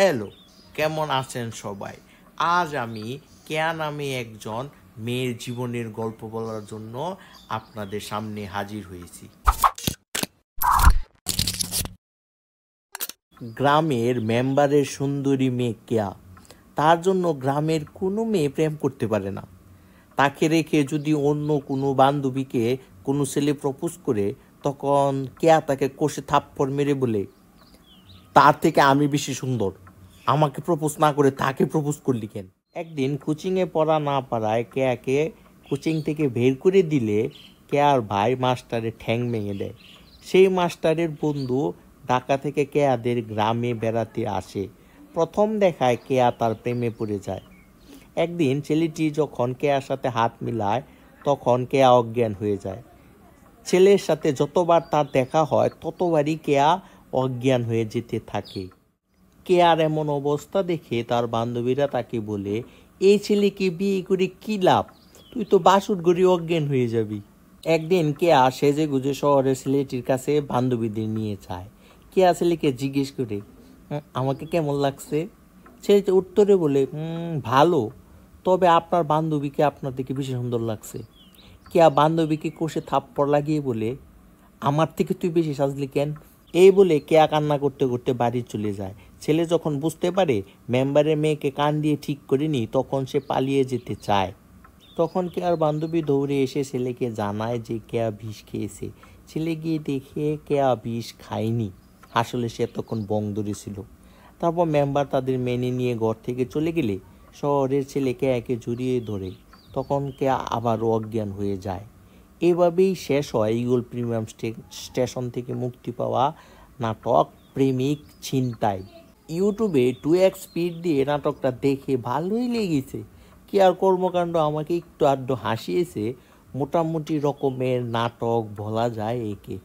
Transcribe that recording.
hello কেমন আছেন সবাই আজ আমি কেয়া নামে একজন মেয়ের জীবনের গল্প বলার জন্য আপনাদের সামনে হাজির হয়েছি গ্রামের মেম্বারের সুন্দরী মেয়ে কেয়া তার জন্য গ্রামের কোনো মেয়ে প্রেম করতে পারে না তাকে রেখে যদি অন্য কোনো বান্ধবীকে কোনো ছেলে প্রপোজ করে তখন কেয়া তাকে কষে থাপ্পড় মেরে বলে তার থেকে আমি বেশি সুন্দর আমাকে প্রপোজ না করে তাকে প্রপোজ করলি কেন একদিন কোচিংয়ে পড়া না পারায় কেয়াকে কোচিং থেকে বের করে দিলে কে আর ভাই মাস্টারের ঠ্যাং ভেঙে দেয় সেই মাস্টারের বন্ধু ঢাকা থেকে কেয়াদের গ্রামে বেড়াতে আসে প্রথম দেখায় কেয়া তার প্রেমে পড়ে যায় একদিন ছেলেটি যখন কেয়ার সাথে হাত মিলায় তখন কেয়া অজ্ঞান হয়ে যায় ছেলের সাথে যতবার তার দেখা হয় ততবারই কেয়া অজ্ঞান হয়ে যেতে থাকে কেয়ার এমন অবস্থা দেখে তার বান্ধবীরা তাকে বলে এই ছেলেকে বিয়ে করে কী লাভ তুই তো বাসুর গড়ি অজ্ঞান হয়ে যাবি একদিন কেয়া সেজে গুজে শহরের ছেলেটির কাছে বান্ধবীদের নিয়ে যায় কেয়া ছেলেকে জিজ্ঞেস করে আমাকে কেমন লাগছে ছেলেটি উত্তরে বলে ভালো তবে আপনার বান্ধবীকে আপনার দিকে বেশি সুন্দর লাগছে কেয়া বান্ধবীকে কষে থাপ্পড় লাগিয়ে বলে আমার থেকে তুই বেশি সাজলি কেন এই বলে কেয়া কান্না করতে করতে বাড়ি চলে যায় ছেলে যখন বুঝতে পারে মেম্বারের মেয়েকে কান দিয়ে ঠিক করেনি তখন সে পালিয়ে যেতে চায় তখন কেয়ার বান্ধবী দৌড়ে এসে ছেলেকে জানায় যে কেয়া বিষ খেয়েছে ছেলে গিয়ে দেখে কেয়া বিষ খায়নি আসলে সে তখন বং ছিল তারপর মেম্বার তাদের মেনে নিয়ে ঘর থেকে চলে গেলে শহরের ছেলে কেয়াকে জড়িয়ে ধরে তখন কেয়া আবারও অজ্ঞান হয়ে যায় এভাবেই শেষ হয় ইগল প্রিমিয়াম স্টেশন থেকে মুক্তি পাওয়া নাটক প্রেমিক ছিনতাই ইউটিউবে টু এক স্পিড দিয়ে নাটকটা দেখে ভালোই লেগেছে কি আর কর্মকাণ্ড আমাকে একটু আড্ডু হাসিয়েছে মোটামুটি রকমের নাটক বলা যায় একে